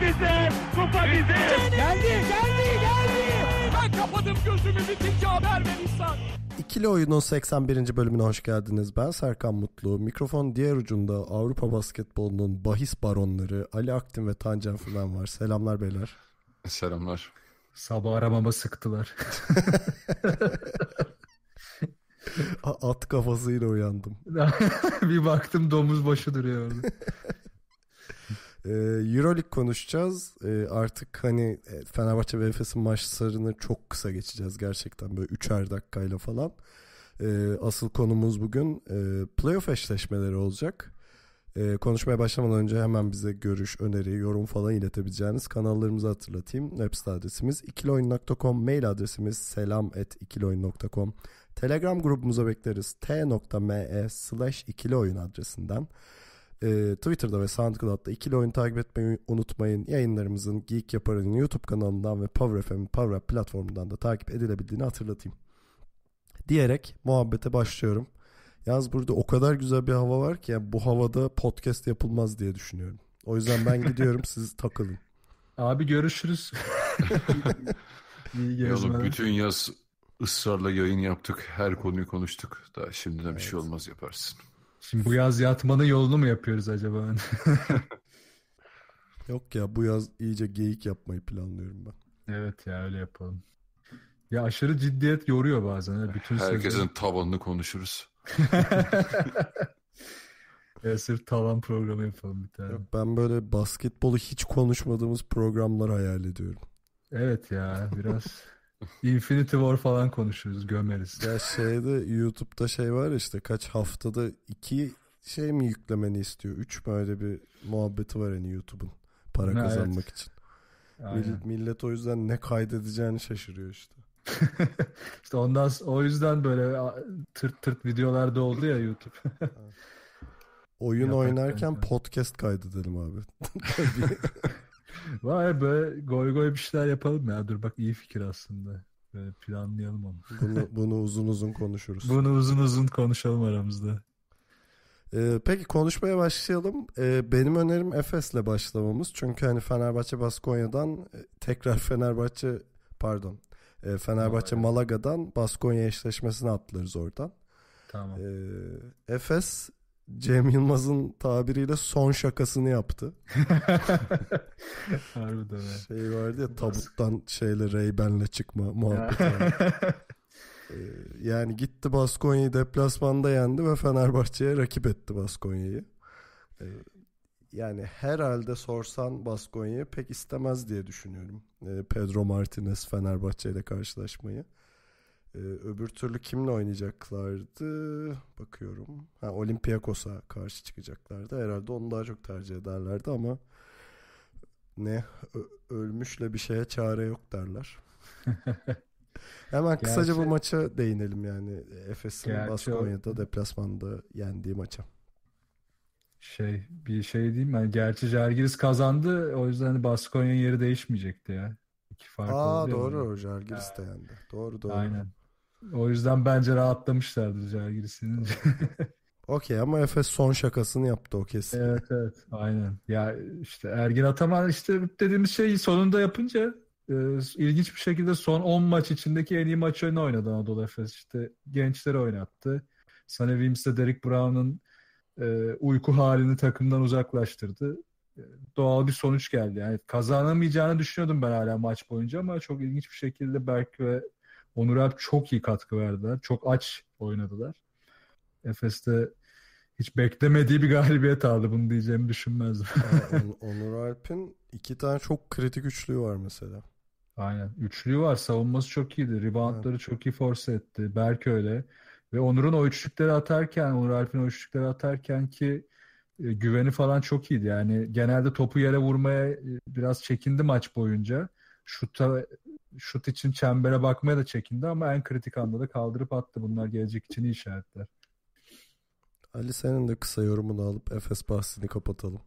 bizim, kupa bizim. Geldi, geldi, geldi. Ben kapadım gözümü bitince haber ver insan. İkili Oyun'un 81. bölümüne hoş geldiniz. Ben Serkan Mutlu. Mikrofon diğer ucunda Avrupa Basketbolu'nun bahis baronları Ali Aktin ve Tancan Fılan var. Selamlar beyler. Selamlar. Sabah aramama sıktılar. At kafasıyla uyandım. bir baktım domuz başı duruyor orada. E, Euroleague konuşacağız. Ee, artık hani e, Fenerbahçe ve Efes'in maçlarını çok kısa geçeceğiz gerçekten böyle üçer dakikayla falan. Ee, asıl konumuz bugün e, playoff eşleşmeleri olacak. konuşmaya başlamadan önce hemen bize görüş, öneri, yorum falan iletebileceğiniz kanallarımızı hatırlatayım. Web site adresimiz ikiloyun.com, mail adresimiz selam.ikiloyun.com. Telegram grubumuza bekleriz t.me slash ikiloyun adresinden. E, Twitter'da ve SoundCloud'da ikili oyun takip etmeyi unutmayın. Yayınlarımızın Geek Yapar'ın YouTube kanalından ve Power FM'in Power platformundan da takip edilebildiğini hatırlatayım. Diyerek muhabbete başlıyorum. Yalnız burada o kadar güzel bir hava var ki yani bu havada podcast yapılmaz diye düşünüyorum. O yüzden ben gidiyorum siz takılın. Abi görüşürüz. İyi gezmeler. bütün yaz ısrarla yayın yaptık. Her konuyu konuştuk. Daha şimdiden evet. bir şey olmaz yaparsın. Şimdi bu yaz yatmanın yolunu mu yapıyoruz acaba? Yok ya bu yaz iyice geyik yapmayı planlıyorum ben. Evet ya öyle yapalım. Ya aşırı ciddiyet yoruyor bazen. Ya. Bütün Herkesin sözleri... tavanını konuşuruz. ya sırf tavan programı yapalım bir tane. Yok, ben böyle basketbolu hiç konuşmadığımız programlar hayal ediyorum. Evet ya biraz Infinity War falan konuşuruz gömeriz. Ya şeyde YouTube'da şey var işte kaç haftada iki şey mi yüklemeni istiyor? Üç mü öyle bir muhabbeti var hani YouTube'un para ha, kazanmak evet. için. Aynen. Millet o yüzden ne kaydedeceğini şaşırıyor işte. İşte ondan o yüzden böyle tırt tırt videolarda oldu ya YouTube. Oyun Yaparken oynarken yani. podcast kaydedelim abi. Vay be, goy goy bir şeyler yapalım ya. Dur bak iyi fikir aslında. Böyle planlayalım onu. Bunu, bunu uzun uzun konuşuruz. Bunu uzun uzun konuşalım aramızda. Ee, peki konuşmaya başlayalım. Ee, benim önerim Efes'le başlamamız. Çünkü hani Fenerbahçe Baskonya'dan e, tekrar Fenerbahçe pardon e, Fenerbahçe Malaga'dan Baskonya eşleşmesini atlarız oradan. Tamam. E, Efes Cem Yılmaz'ın tabiriyle son şakasını yaptı. Harbiden ya. Şey vardı ya tabuttan şeyle Reyben'le çıkma muhabbeti. Ee, yani gitti Baskonya'yı deplasmanda yendi ve Fenerbahçe'ye rakip etti Baskonya'yı. Ee, yani herhalde sorsan Baskonya'yı pek istemez diye düşünüyorum. Ee, Pedro Martinez Fenerbahçe ile karşılaşmayı. Ee, öbür türlü kimle oynayacaklardı? Bakıyorum. Ha, Olympiakos'a karşı çıkacaklardı. Herhalde onu daha çok tercih ederlerdi ama ne ölmüşle bir şeye çare yok derler. Hemen gerçi, kısaca bu maça değinelim yani Efes'in Baskonya'da o... deplasmanda yendiği maça. Şey bir şey diyeyim yani gerçi Jargiris kazandı o yüzden hani Baskonya'nın yeri değişmeyecekti ya. İki fark Aa doğru yani. Jargiris de yendi. Doğru doğru. Aynen. O yüzden bence rahatlamışlardır Jalgiris'in. Okey ama Efes son şakasını yaptı o kesin. Evet evet aynen. Ya işte Ergin Ataman işte dediğimiz şeyi sonunda yapınca e, ilginç bir şekilde son 10 maç içindeki en iyi maçlarını oynadı Anadolu Efes. İşte gençleri oynattı. Sana Williams'le Derek Brown'un e, uyku halini takımdan uzaklaştırdı. E, doğal bir sonuç geldi. Yani kazanamayacağını düşünüyordum ben hala maç boyunca ama çok ilginç bir şekilde Berk ve Onur Alp çok iyi katkı verdiler. Çok aç oynadılar. Efes'te hiç beklemediği bir galibiyet aldı. Bunu diyeceğimi düşünmezdim. Onur Alp'in iki tane çok kritik üçlüğü var mesela. Aynen. Üçlüğü var. Savunması çok iyiydi. Reboundları evet. çok iyi force etti. Berk öyle. Ve Onur'un o üçlükleri atarken, Onur Alp'in o üçlükleri atarken ki e, güveni falan çok iyiydi. Yani genelde topu yere vurmaya e, biraz çekindi maç boyunca. Şuta şut için çembere bakmaya da çekindi ama en kritik anda da kaldırıp attı. Bunlar gelecek için iyi işaretler. Ali senin de kısa yorumunu alıp Efes bahsini kapatalım.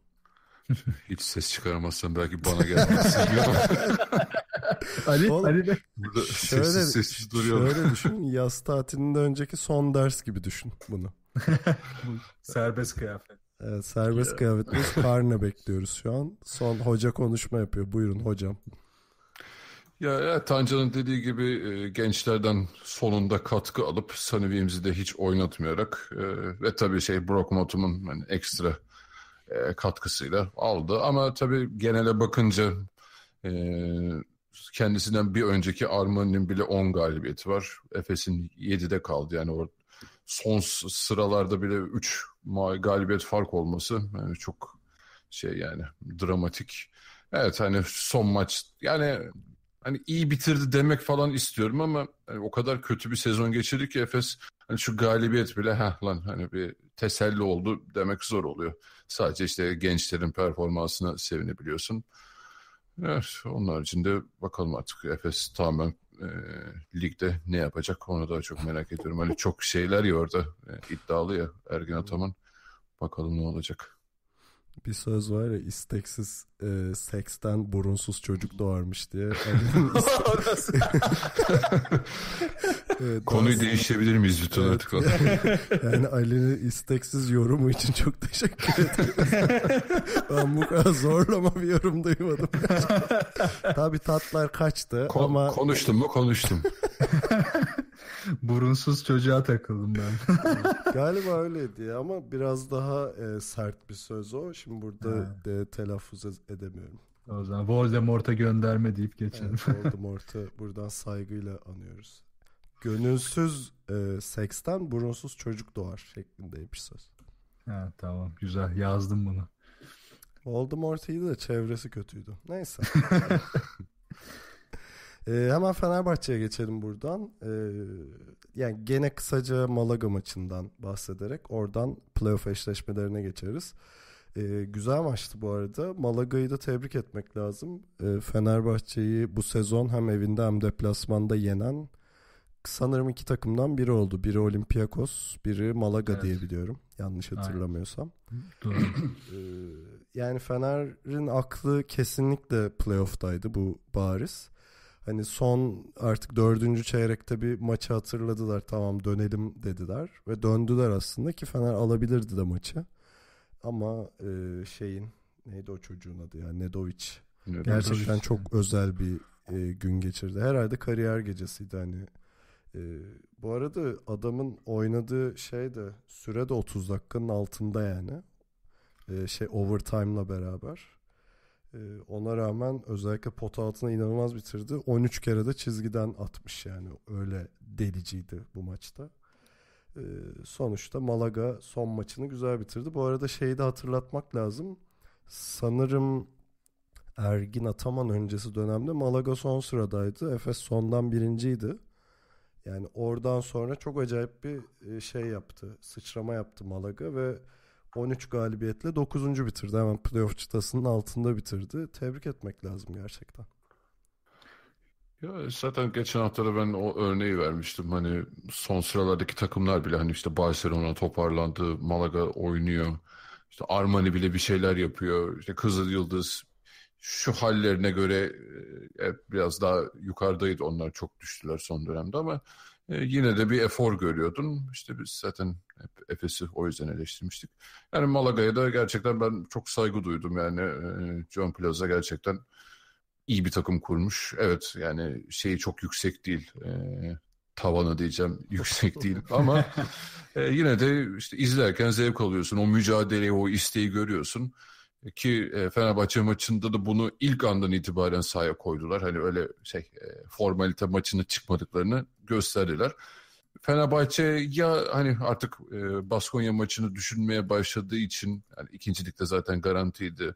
Hiç ses çıkaramazsan belki bana gelmezsin. Ali, Oğlum, Ali de. Burada şöyle, sessiz sessiz duruyor. Şöyle düşün. Yaz tatilinde önceki son ders gibi düşün bunu. serbest kıyafet. Evet, serbest kıyafetimiz karne bekliyoruz şu an. Son hoca konuşma yapıyor. Buyurun hocam. Ya, ya Tancan'ın dediği gibi e, gençlerden sonunda katkı alıp Sanivimzi de hiç oynatmayarak e, ve tabii şey Brock Motum'un yani ekstra e, katkısıyla aldı. Ama tabii genele bakınca e, kendisinden bir önceki Armani'nin bile 10 galibiyeti var. Efes'in 7'de kaldı yani o son sıralarda bile 3 galibiyet fark olması yani çok şey yani dramatik. Evet hani son maç yani hani iyi bitirdi demek falan istiyorum ama hani o kadar kötü bir sezon geçirdik ki Efes hani şu galibiyet bile ha lan hani bir teselli oldu demek zor oluyor. Sadece işte gençlerin performansına sevinebiliyorsun. Evet, onun haricinde bakalım artık Efes tamamen e, ligde ne yapacak onu da çok merak ediyorum. Hani çok şeyler ya orada e, iddialı ya Ergin Ataman. Bakalım ne olacak bir söz var ya isteksiz e, seksten burunsuz çocuk doğarmış diye. Iste... Konuyu değiştirebilir miyiz lütfen artık? yani Ali'nin isteksiz yorumu için çok teşekkür ederim. ben bu kadar zorlama bir yorum duymadım. Tabii tatlar kaçtı Kon- ama... Konuştum mu konuştum. Burunsuz çocuğa takıldım ben. Galiba öyleydi ya ama biraz daha e, sert bir söz o. Şimdi burada de, telaffuz e-, edemiyorum. O zaman Voldemort'a gönderme deyip geçelim. Evet, Voldemort'u buradan saygıyla anıyoruz. Gönülsüz e, seksten burunsuz çocuk doğar şeklindeymiş söz. Ha, tamam güzel yazdım bunu. Voldemort iyi de çevresi kötüydü. Neyse. E, hemen Fenerbahçe'ye geçelim buradan. E, yani gene kısaca Malaga maçından bahsederek oradan playoff eşleşmelerine geçeriz. E, güzel maçtı bu arada. Malaga'yı da tebrik etmek lazım. E, Fenerbahçe'yi bu sezon hem evinde hem deplasmanda yenen sanırım iki takımdan biri oldu. Biri Olympiakos, biri Malaga evet. diye biliyorum. Yanlış hatırlamıyorsam. Doğru. Ee, yani Fener'in aklı kesinlikle playoff'taydı bu bariz hani son artık dördüncü çeyrekte bir maçı hatırladılar tamam dönelim dediler ve döndüler aslında ki Fener alabilirdi de maçı ama e, şeyin neydi o çocuğun adı ya Nedovic Gerçekten çok özel bir e, gün geçirdi. Herhalde kariyer gecesiydi hani. E, bu arada adamın oynadığı şey de süre de 30 dakikanın altında yani. E, şey overtime'la beraber. Ee, ona rağmen özellikle pot altına inanılmaz bitirdi. 13 kere de çizgiden atmış yani. Öyle deliciydi bu maçta. Ee, sonuçta Malaga son maçını güzel bitirdi. Bu arada şeyi de hatırlatmak lazım. Sanırım Ergin Ataman öncesi dönemde Malaga son sıradaydı. Efes sondan birinciydi. Yani oradan sonra çok acayip bir e, şey yaptı. Sıçrama yaptı Malaga ve 13 galibiyetle 9. bitirdi. Hemen playoff çıtasının altında bitirdi. Tebrik etmek lazım gerçekten. Ya zaten geçen hafta da ben o örneği vermiştim. Hani son sıralardaki takımlar bile hani işte Barcelona toparlandı, Malaga oynuyor. İşte Armani bile bir şeyler yapıyor. İşte Kızıl Yıldız şu hallerine göre e, e, biraz daha yukarıdaydı onlar çok düştüler son dönemde ama e, yine de bir efor görüyordun. İşte biz zaten hep Efes'i o yüzden eleştirmiştik. Yani Malaga'ya da gerçekten ben çok saygı duydum. Yani e, John Plaza gerçekten iyi bir takım kurmuş. Evet yani şeyi çok yüksek değil. E, tavanı diyeceğim yüksek değil ama e, yine de işte izlerken zevk alıyorsun. O mücadeleyi, o isteği görüyorsun ki e, Fenerbahçe maçında da bunu ilk andan itibaren sahaya koydular. Hani öyle şey e, formalite maçını çıkmadıklarını gösterdiler. Fenerbahçe ya hani artık e, Baskonya maçını düşünmeye başladığı için yani ikincilikte zaten garantiydi.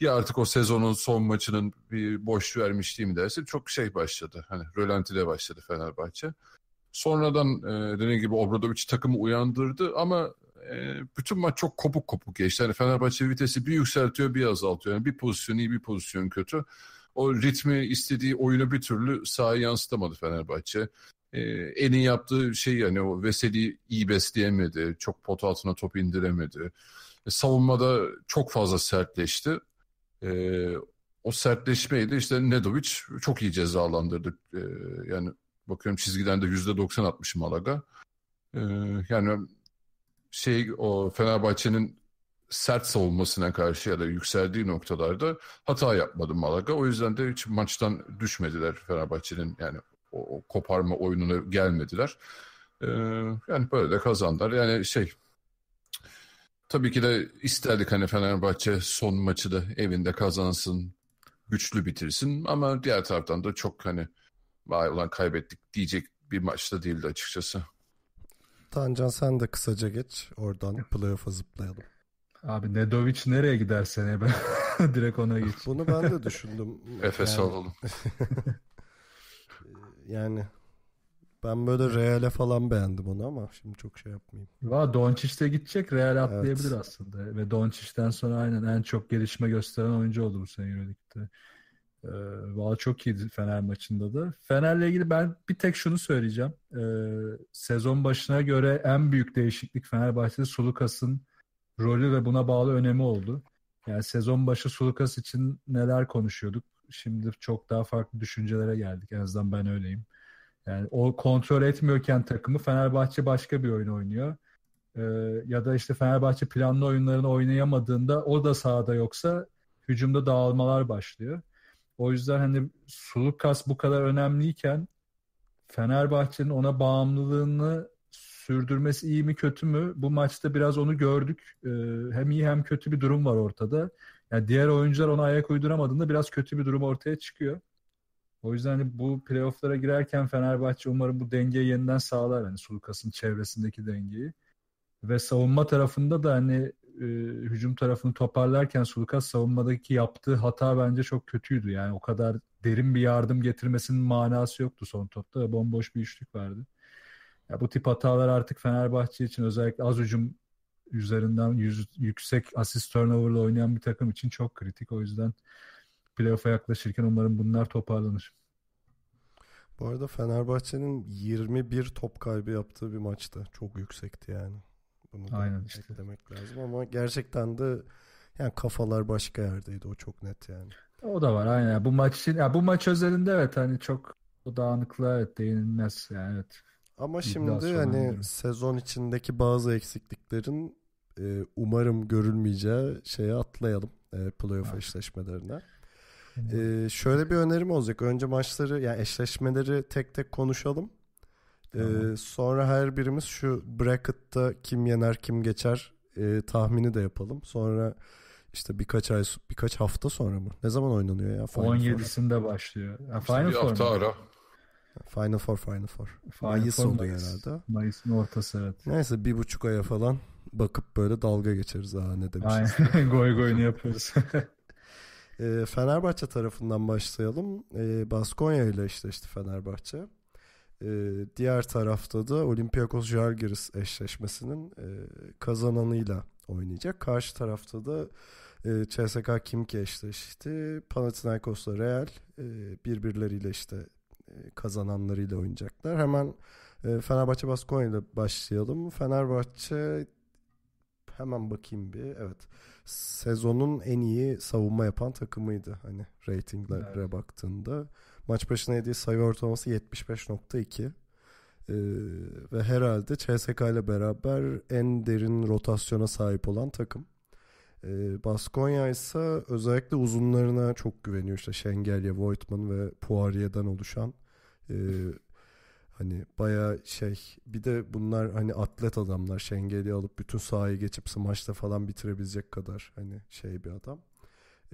Ya artık o sezonun son maçının bir boş mi dersi çok şey başladı. Hani rölantide başladı Fenerbahçe. Sonradan e, dediğim gibi Obradoviç takımı uyandırdı ama ee, bütün maç çok kopuk kopuk geçti. Yani Fenerbahçe vitesi bir yükseltiyor bir azaltıyor. Yani bir pozisyon iyi bir pozisyon kötü. O ritmi istediği oyunu bir türlü sahaya yansıtamadı Fenerbahçe. E, En'in yaptığı şey yani o Veseli iyi besleyemedi. Çok pot altına top indiremedi. E, savunmada çok fazla sertleşti. E, o sertleşmeyi de işte Nedovic çok iyi cezalandırdı. E, yani bakıyorum çizgiden de %90 atmış Malaga. E, yani şey o Fenerbahçe'nin sert savunmasına karşı ya da yükseldiği noktalarda hata yapmadı Malaga. O yüzden de hiç maçtan düşmediler Fenerbahçe'nin yani o, o koparma oyununa gelmediler. Ee, yani böyle de kazandılar. Yani şey tabii ki de isterdik hani Fenerbahçe son maçı da evinde kazansın, güçlü bitirsin ama diğer taraftan da çok hani vay ulan kaybettik diyecek bir maçta değildi açıkçası. Tancan sen de kısaca geç. Oradan playoff'a zıplayalım. Abi Nedovic nereye gider seneye ben direkt ona geç. Bunu ben de düşündüm. Efes yani... alalım. Ee, yani ben böyle Real'e falan beğendim onu ama şimdi çok şey yapmayayım. Va Doncic de gidecek Real atlayabilir evet. aslında. Ve Doncic'ten sonra aynen en çok gelişme gösteren oyuncu oldu bu sene Euroleague'de. Ee, Valla çok iyiydi Fener maçında da. Fener'le ilgili ben bir tek şunu söyleyeceğim. Ee, sezon başına göre en büyük değişiklik Fenerbahçe'de Sulukas'ın rolü ve buna bağlı önemi oldu. Yani sezon başı Sulukas için neler konuşuyorduk. Şimdi çok daha farklı düşüncelere geldik. En azından ben öyleyim. Yani o kontrol etmiyorken takımı Fenerbahçe başka bir oyun oynuyor. Ee, ya da işte Fenerbahçe planlı oyunlarını oynayamadığında o da sahada yoksa hücumda dağılmalar başlıyor. O yüzden hani suluk kas bu kadar önemliyken Fenerbahçe'nin ona bağımlılığını sürdürmesi iyi mi kötü mü? Bu maçta biraz onu gördük. Ee, hem iyi hem kötü bir durum var ortada. Yani diğer oyuncular ona ayak uyduramadığında biraz kötü bir durum ortaya çıkıyor. O yüzden hani bu playofflara girerken Fenerbahçe umarım bu dengeyi yeniden sağlar. Hani Sulukas'ın çevresindeki dengeyi. Ve savunma tarafında da hani e, hücum tarafını toparlarken Sulukas savunmadaki yaptığı hata bence çok kötüydü. Yani o kadar derin bir yardım getirmesinin manası yoktu son topta. Bomboş bir üçlük verdi. Ya bu tip hatalar artık Fenerbahçe için özellikle az hücum üzerinden yüz, yüksek asist turnover'la oynayan bir takım için çok kritik. O yüzden playoff'a yaklaşırken umarım bunlar toparlanır. Bu arada Fenerbahçe'nin 21 top kaybı yaptığı bir maçta Çok yüksekti yani. Bunu da Aynen işte. eklemek lazım ama gerçekten de yani kafalar başka yerdeydi o çok net yani. O da var aynen. Bu maç ya bu maç özelinde evet hani çok o dağınıklığa evet değinilmez yani evet. Ama şimdi hani anladım. sezon içindeki bazı eksikliklerin e, umarım görülmeyeceği şeye atlayalım e, playoff evet. eşleşmelerine. E, şöyle bir önerim olacak. Önce maçları yani eşleşmeleri tek tek konuşalım. Ee, sonra her birimiz şu bracket'ta kim yener kim geçer e, tahmini de yapalım. Sonra işte birkaç ay birkaç hafta sonra mı? Ne zaman oynanıyor ya? Final 17'sinde Four. başlıyor. Ya, Final işte bir hafta ara. Final Four, Final Four. Final Mayıs Four, oluyor Mayıs. herhalde. Mayıs'ın ortası evet. Neyse bir buçuk aya falan bakıp böyle dalga geçeriz. Ha ne demişiz. Aynen. goy goyunu yaparız. e, ee, Fenerbahçe tarafından başlayalım. E, Baskonya ile işte işte Fenerbahçe. Ee, diğer tarafta da Olympiakos Jalgiris eşleşmesinin e, kazananıyla oynayacak. Karşı tarafta da e, CSK Kimki eşleşti. Panathinaikos Panathinaikos'la Real e, birbirleriyle işte e, kazananlarıyla oynayacaklar. Hemen e, Fenerbahçe Baskonya ile başlayalım. Fenerbahçe hemen bakayım bir. Evet. Sezonun en iyi savunma yapan takımıydı hani ratinglere evet. baktığında. Maç başına yediği sayı ortalaması 75.2. Ee, ve herhalde CSK ile beraber en derin rotasyona sahip olan takım. Ee, Baskonya ise özellikle uzunlarına çok güveniyor. İşte Şengelye, Voigtman ve Poirier'den oluşan e, hani baya şey bir de bunlar hani atlet adamlar. Şengelye alıp bütün sahayı geçip smaçta falan bitirebilecek kadar hani şey bir adam.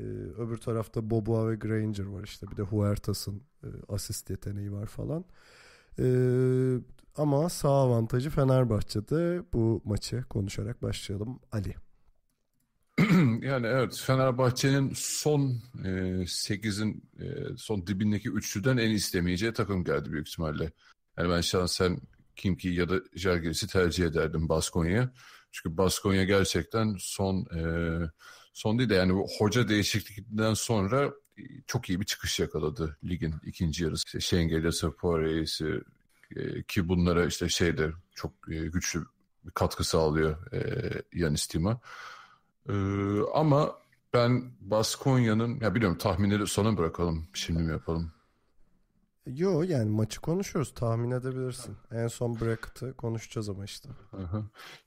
Ee, öbür tarafta Boboa ve Granger var işte. Bir de Huertas'ın e, asist yeteneği var falan. Ee, ama sağ avantajı Fenerbahçe'de bu maçı konuşarak başlayalım. Ali. yani evet Fenerbahçe'nin son e, 8'in e, son dibindeki üçlüden en istemeyeceği takım geldi büyük ihtimalle. Yani ben şahsen ki ya da Jalgiris'i tercih ederdim Baskonya'ya. Çünkü Baskonya gerçekten son e, son değil de yani bu hoca değişikliğinden sonra e, çok iyi bir çıkış yakaladı ligin ikinci yarısı. İşte Şengeli, Sapore'si e, ki bunlara işte şeyde çok e, güçlü bir katkı sağlıyor e, Yanis Tima. E, ama ben Baskonya'nın ya biliyorum tahminleri sona bırakalım şimdi mi yapalım? Yo yani maçı konuşuyoruz tahmin edebilirsin. En son bracket'ı konuşacağız ama işte. Aha.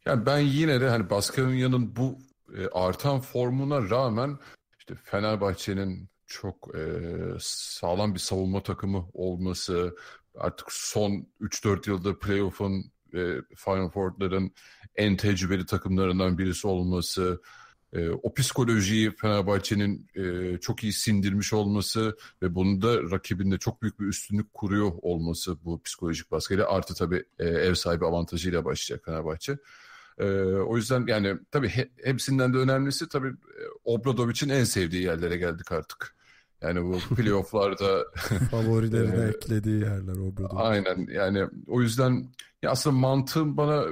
Yani ben yine de hani Baskonya'nın bu e, artan formuna rağmen işte Fenerbahçe'nin çok e, sağlam bir savunma takımı olması, artık son 3-4 yılda playoff'un e, Final Four'ların en tecrübeli takımlarından birisi olması, e, o psikolojiyi Fenerbahçe'nin e, çok iyi sindirmiş olması ve bunu da rakibinde çok büyük bir üstünlük kuruyor olması bu psikolojik baskıyla artı tabii e, ev sahibi avantajıyla başlayacak Fenerbahçe. E, o yüzden yani tabii he, hepsinden de önemlisi tabii Obradovic'in en sevdiği yerlere geldik artık. Yani bu playofflarda favorilerine e, eklediği yerler Obradovic. Aynen yani o yüzden ya aslında mantığım bana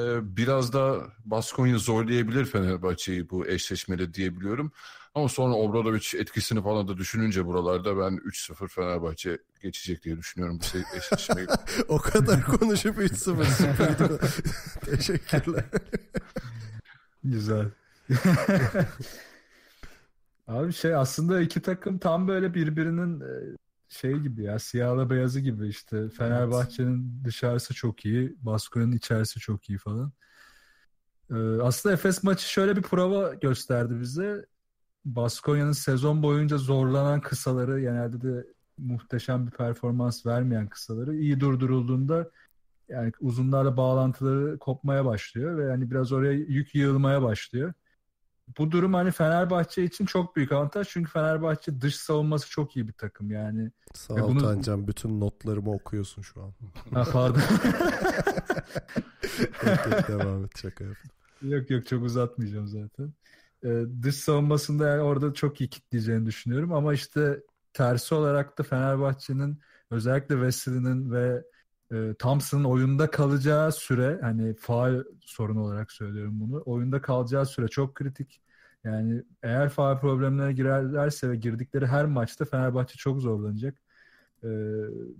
e, biraz da Baskonya zorlayabilir Fenerbahçe'yi bu eşleşmede diyebiliyorum. Ama sonra Obradoviç etkisini falan da düşününce buralarda ben 3-0 Fenerbahçe geçecek diye düşünüyorum bu eşleşmeyi. o kadar konuşup 3-0 Teşekkürler. Güzel. Abi şey aslında iki takım tam böyle birbirinin e, şey gibi ya siyahla beyazı gibi işte Fenerbahçe'nin evet. dışarısı çok iyi, Baskonya'nın içerisi çok iyi falan. Ee, aslında Efes maçı şöyle bir prova gösterdi bize. Baskonya'nın sezon boyunca zorlanan kısaları genelde de muhteşem bir performans vermeyen kısaları iyi durdurulduğunda yani uzunlarla bağlantıları kopmaya başlıyor ve yani biraz oraya yük yığılmaya başlıyor. Bu durum hani Fenerbahçe için çok büyük avantaj çünkü Fenerbahçe dış savunması çok iyi bir takım yani. Sağ ol bunu... Tancan bütün notlarımı okuyorsun şu an. Ha, pardon. evet, devam et şaka yaptım. Yok yok çok uzatmayacağım zaten. E, dış savunmasında yani orada çok iyi kitleyeceğini düşünüyorum ama işte tersi olarak da Fenerbahçe'nin özellikle Wesley'nin ve e, Thompson'ın oyunda kalacağı süre hani faal sorunu olarak söylüyorum bunu. Oyunda kalacağı süre çok kritik. Yani eğer faal problemlerine girerlerse ve girdikleri her maçta Fenerbahçe çok zorlanacak. E,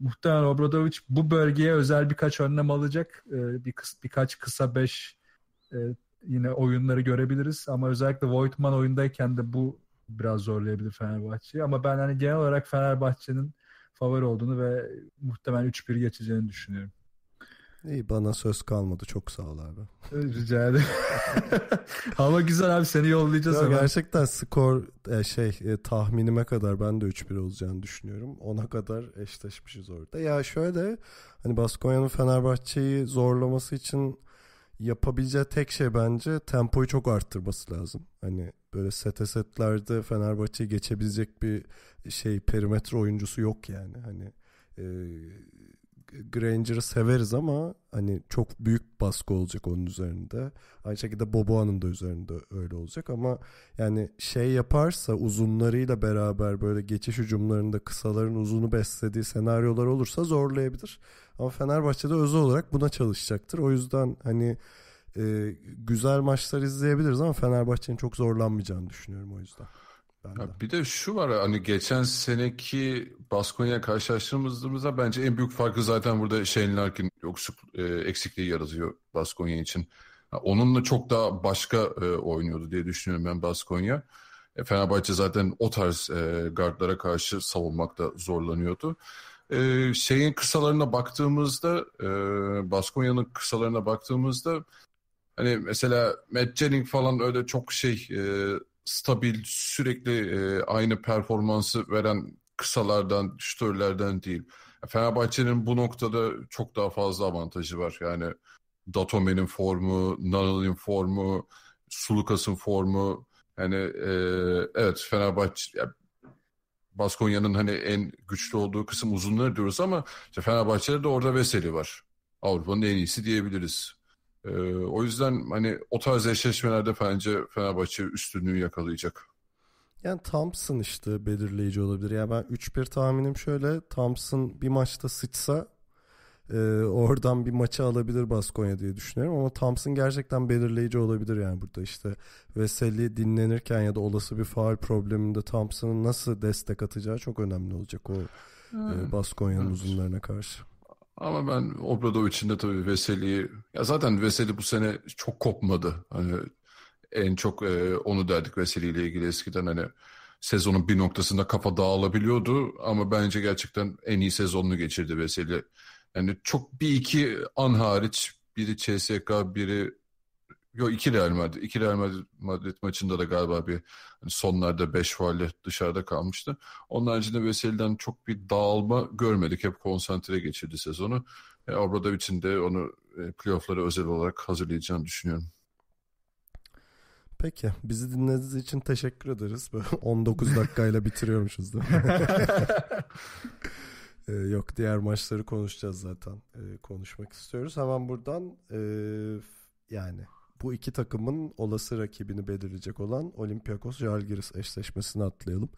muhtemelen Obradovic bu bölgeye özel birkaç önlem alacak. E, bir, birkaç kısa beş e, yine oyunları görebiliriz ama özellikle Voigtman oyundayken de bu biraz zorlayabilir Fenerbahçe'yi ama ben hani genel olarak Fenerbahçe'nin favori olduğunu ve muhtemelen 3-1 geçeceğini düşünüyorum. İyi bana söz kalmadı. Çok sağ ol abi. Ee, rica ederim. Ama güzel abi seni yollayacağız. Ya gerçekten skor e, şey e, tahminime kadar ben de 3-1 olacağını düşünüyorum. Ona kadar eşleşmişiz orada. Ya şöyle hani Baskonya'nın Fenerbahçe'yi zorlaması için yapabileceği tek şey bence tempoyu çok arttırması lazım. Hani böyle sete setlerde Fenerbahçe geçebilecek bir şey perimetre oyuncusu yok yani. Hani e, Granger'ı severiz ama hani çok büyük baskı olacak onun üzerinde. Aynı şekilde Boboğan'ın da üzerinde öyle olacak ama yani şey yaparsa uzunlarıyla beraber böyle geçiş hücumlarında kısaların uzunu beslediği senaryolar olursa zorlayabilir. Ama Fenerbahçe'de özel olarak buna çalışacaktır. O yüzden hani e, güzel maçlar izleyebiliriz ama Fenerbahçe'nin çok zorlanmayacağını düşünüyorum o yüzden. Ben ha, de. Bir de şu var hani geçen seneki Baskonya karşılaştığımızda bence en büyük farkı zaten burada Shane Larkin yoksuk, e, eksikliği yaratıyor Baskonya için. onunla çok daha başka e, oynuyordu diye düşünüyorum ben Baskonya. E, Fenerbahçe zaten o tarz e, gardlara karşı savunmakta zorlanıyordu. E, şeyin kısalarına baktığımızda, e, Baskonya'nın kısalarına baktığımızda hani mesela Matt Jennings falan öyle çok şey e, stabil, sürekli e, aynı performansı veren kısalardan, şütörlerden değil. Fenerbahçe'nin bu noktada çok daha fazla avantajı var. Yani Datome'nin formu, Nanal'in formu, Sulukas'ın formu. Yani e, evet Fenerbahçe, yani Baskonya'nın hani en güçlü olduğu kısım uzunları diyoruz ama işte Fenerbahçe'de de orada Veseli var. Avrupa'nın en iyisi diyebiliriz. E, o yüzden hani o tarz eşleşmelerde bence Fenerbahçe üstünlüğü yakalayacak. Yani Thompson işte belirleyici olabilir. Yani ben 3-1 tahminim şöyle. Thompson bir maçta sıçsa e, oradan bir maçı alabilir Baskonya diye düşünüyorum. Ama Thompson gerçekten belirleyici olabilir yani burada işte Veseli dinlenirken ya da olası bir faal probleminde Thompson'ın nasıl destek atacağı çok önemli olacak o e, hmm. e, Baskonya'nın evet. uzunlarına karşı. Ama ben Obradov için de tabii Veseli'yi ya zaten Veseli bu sene çok kopmadı. Hani en çok e, onu derdik Veseli ile ilgili eskiden hani sezonun bir noktasında kafa dağılabiliyordu ama bence gerçekten en iyi sezonunu geçirdi Veseli. Yani çok bir iki an hariç biri CSK biri Yo iki Real Madrid. iki Real Madrid, maçında da galiba bir hani sonlarda 5 faulle dışarıda kalmıştı. Onun haricinde Veseli'den çok bir dağılma görmedik. Hep konsantre geçirdi sezonu. E, Avrupa'da için onu e, playoff'lara özel olarak hazırlayacağını düşünüyorum. Peki. Bizi dinlediğiniz için teşekkür ederiz. Böyle 19 dakikayla bitiriyormuşuz da. e, yok diğer maçları konuşacağız zaten. E, konuşmak istiyoruz. Hemen buradan e, yani bu iki takımın olası rakibini belirleyecek olan Olympiakos Jalgiris eşleşmesini atlayalım.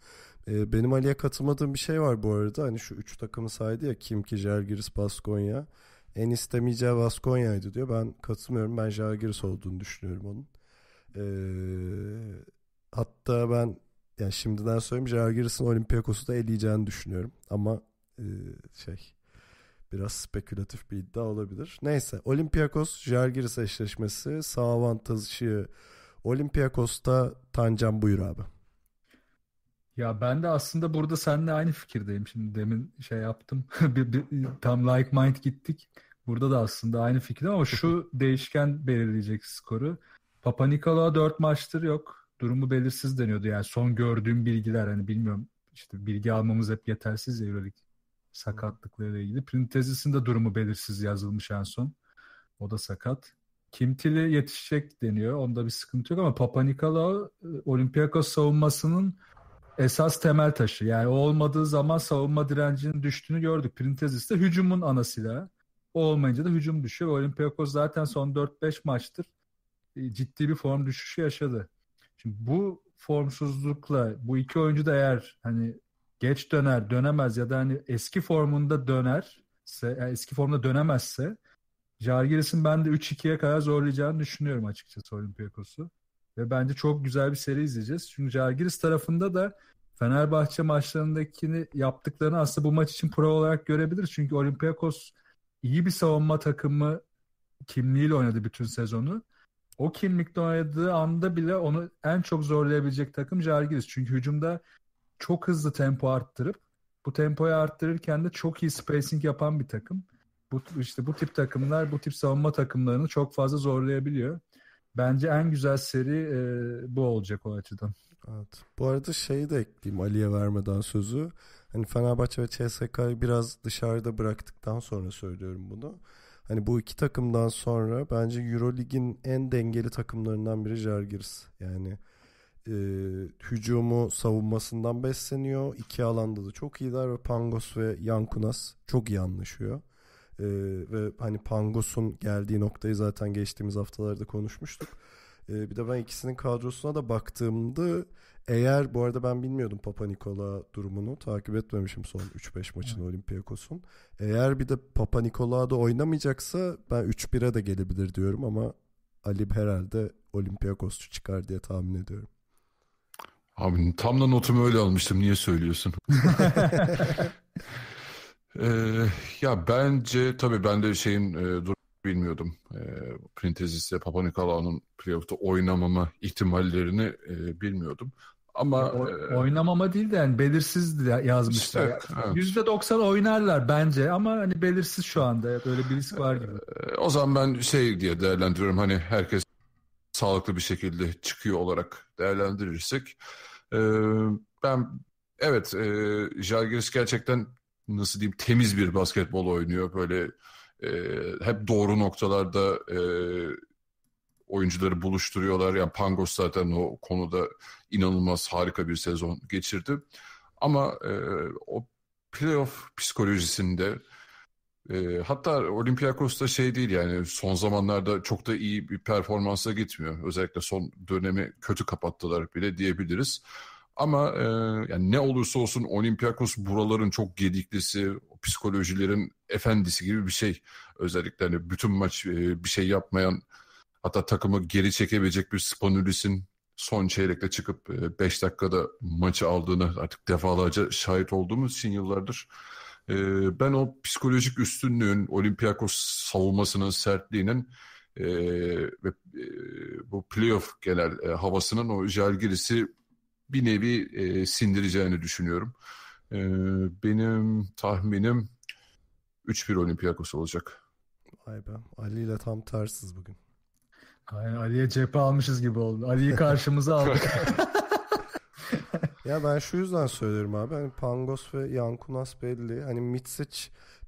E, benim Ali'ye katılmadığım bir şey var bu arada. Hani şu üç takımı saydı ya kim ki Jalgiris, Baskonya. En istemeyeceği Baskonya'ydı diyor. Ben katılmıyorum. Ben Jalgiris olduğunu düşünüyorum onun. E, hatta ben yani şimdiden söyleyeyim Jalgiris'in Olympiakos'u da eleyeceğini düşünüyorum. Ama e, şey Biraz spekülatif bir iddia olabilir. Neyse Olympiakos Jalgiris eşleşmesi sağ avantajı Olympiakos'ta Tancan buyur abi. Ya ben de aslında burada seninle aynı fikirdeyim. Şimdi demin şey yaptım. tam like mind gittik. Burada da aslında aynı fikir ama şu değişken belirleyecek skoru. Papa Nikola 4 maçtır yok. Durumu belirsiz deniyordu. Yani son gördüğüm bilgiler hani bilmiyorum işte bilgi almamız hep yetersiz ya Euroleague sakatlıklarıyla ilgili. Printezis'in de durumu belirsiz yazılmış en son. O da sakat. Kimtili yetişecek deniyor. Onda bir sıkıntı yok ama Papanikala e, Olympiakos savunmasının esas temel taşı. Yani o olmadığı zaman savunma direncinin düştüğünü gördük. Printezis de hücumun ana silahı. O olmayınca da hücum düşüyor. Olympiakos zaten son 4-5 maçtır e, ciddi bir form düşüşü yaşadı. Şimdi bu formsuzlukla bu iki oyuncu da eğer hani geç döner dönemez ya da hani eski formunda döner, eski formunda dönemezse Jargiris'in ben de 3-2'ye kadar zorlayacağını düşünüyorum açıkçası Olympiakos'u. Ve bence çok güzel bir seri izleyeceğiz. Çünkü Jargiris tarafında da Fenerbahçe maçlarındakini yaptıklarını aslında bu maç için prova olarak görebilir Çünkü Olympiakos iyi bir savunma takımı kimliğiyle oynadı bütün sezonu. O kimlikle oynadığı anda bile onu en çok zorlayabilecek takım Jargiris. Çünkü hücumda çok hızlı tempo arttırıp bu tempoyu arttırırken de çok iyi spacing yapan bir takım. Bu işte bu tip takımlar, bu tip savunma takımlarını çok fazla zorlayabiliyor. Bence en güzel seri e, bu olacak o açıdan. Evet. Bu arada şeyi de ekleyeyim Ali'ye vermeden sözü. Hani Fenerbahçe ve CSK'yı biraz dışarıda bıraktıktan sonra söylüyorum bunu. Hani bu iki takımdan sonra bence Eurolig'in en dengeli takımlarından biri Žalgiris. Yani e, hücumu savunmasından besleniyor. İki alanda da çok iyiler ve Pangos ve Yankunas çok iyi anlaşıyor. E, ve hani Pangos'un geldiği noktayı zaten geçtiğimiz haftalarda konuşmuştuk. E, bir de ben ikisinin kadrosuna da baktığımda eğer bu arada ben bilmiyordum Papa Nikola durumunu takip etmemişim son 3-5 maçını Olympiakos'un. Eğer bir de Papa Nikola da oynamayacaksa ben 3-1'e de gelebilir diyorum ama Ali herhalde Olympiakos'u çıkar diye tahmin ediyorum. Abi tam da notumu öyle almıştım. Niye söylüyorsun? ee, ya bence tabii ben de şeyin e, dur bilmiyordum. E, ee, Printezis'le Papa Nikolaou'nun playoff'ta oynamama ihtimallerini e, bilmiyordum. Ama o, e, oynamama değil de yani belirsiz yazmışlar. Işte, yani. evet. oynarlar bence ama hani belirsiz şu anda böyle bir risk var gibi. Ee, o zaman ben şey diye değerlendiriyorum hani herkes sağlıklı bir şekilde çıkıyor olarak değerlendirirsek e, ben evet e, Jalgiris gerçekten nasıl diyeyim temiz bir basketbol oynuyor böyle e, hep doğru noktalarda e, oyuncuları buluşturuyorlar. Yani Pangos zaten o konuda inanılmaz harika bir sezon geçirdi. Ama e, o playoff psikolojisinde e, hatta Olympiakos da şey değil yani son zamanlarda çok da iyi bir performansa gitmiyor. Özellikle son dönemi kötü kapattılar bile diyebiliriz. Ama e, yani ne olursa olsun Olympiakos buraların çok gediklisi, psikolojilerin efendisi gibi bir şey. Özellikle hani bütün maç e, bir şey yapmayan hatta takımı geri çekebilecek bir Spanulis'in son çeyrekte çıkıp 5 e, dakikada maçı aldığını artık defalarca şahit olduğumuz için yıllardır e, ben o psikolojik üstünlüğün, Olympiakos savunmasının sertliğinin e, ve e, bu playoff genel e, havasının o Jalgiris'i bir nevi e, sindireceğini düşünüyorum. E, benim tahminim 3-1 Olympiakos olacak. Vay be. Ali ile tam tersiz bugün. Aynen Ali'ye cephe almışız gibi oldu. Ali'yi karşımıza aldık. Ya ben şu yüzden söylüyorum abi. Hani Pangos ve Yankunas belli. Hani Mitsic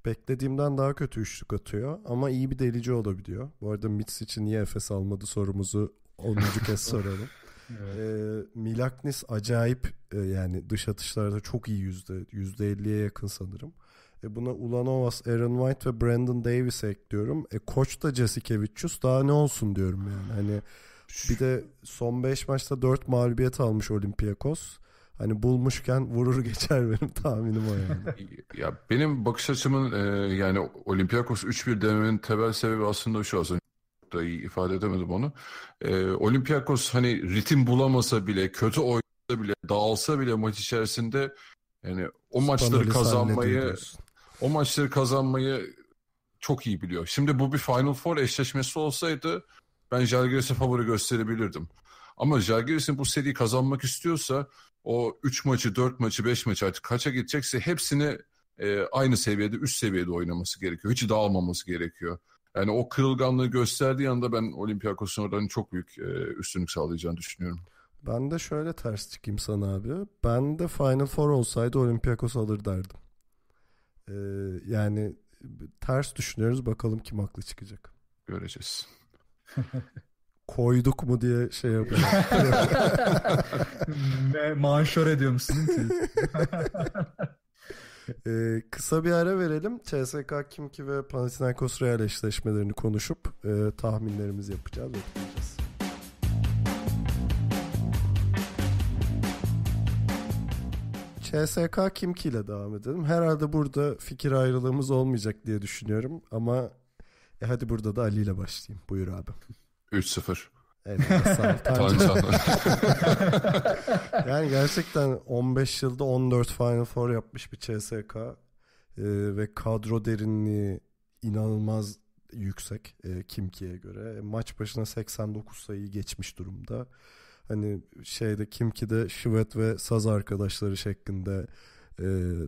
beklediğimden daha kötü üçlük atıyor. Ama iyi bir delici olabiliyor. Bu arada Mitsic'i niye Efes almadı sorumuzu 10. kez soralım. Evet. Ee, Milaknis acayip e, yani dış atışlarda çok iyi yüzde. Yüzde elliye yakın sanırım. E buna Ulanovas, Aaron White ve Brandon Davis ekliyorum. E koç da Jasikevicius daha ne olsun diyorum yani. Hani bir de son 5 maçta 4 mağlubiyet almış Olympiakos hani bulmuşken vurur geçer benim tahminim o yani. ya benim bakış açımın e, yani Olympiakos 3-1 dememin temel sebebi aslında şu aslında da iyi ifade edemedim onu. E, Olympiakos hani ritim bulamasa bile kötü oynasa bile dağılsa bile maç içerisinde yani o maçları kazanmayı o maçları kazanmayı çok iyi biliyor. Şimdi bu bir Final Four eşleşmesi olsaydı ben Jalgiris'e favori gösterebilirdim. Ama Jalgiris'in bu seriyi kazanmak istiyorsa o 3 maçı, 4 maçı, 5 maçı artık kaça gidecekse hepsini e, aynı seviyede, üst seviyede oynaması gerekiyor. Hiç dağılmaması gerekiyor. Yani o kırılganlığı gösterdiği anda ben Olympiakos'un oradan çok büyük e, üstünlük sağlayacağını düşünüyorum. Ben de şöyle ters çıkayım sana abi. Ben de Final Four olsaydı Olympiakos alır derdim. Ee, yani ters düşünüyoruz. Bakalım kim haklı çıkacak. Göreceğiz. koyduk mu diye şey yapacağım. Ve manşör ediyor musun? ee, kısa bir ara verelim. CSK Kimki ve Panathinaikos Real eşleşmelerini konuşup e, tahminlerimizi yapacağız. Yapacağız. CSK Kimki ile devam edelim. Herhalde burada fikir ayrılığımız olmayacak diye düşünüyorum ama e, hadi burada da Ali ile başlayayım. Buyur abi. 3-0. Eyvallah sağ ol. Tanrı. yani gerçekten 15 yılda 14 Final Four yapmış bir CSK. Ee, ve kadro derinliği inanılmaz yüksek e, Kimki'ye göre. maç başına 89 sayıyı geçmiş durumda. Hani şeyde Kimki de Şivet ve Saz arkadaşları şeklinde e,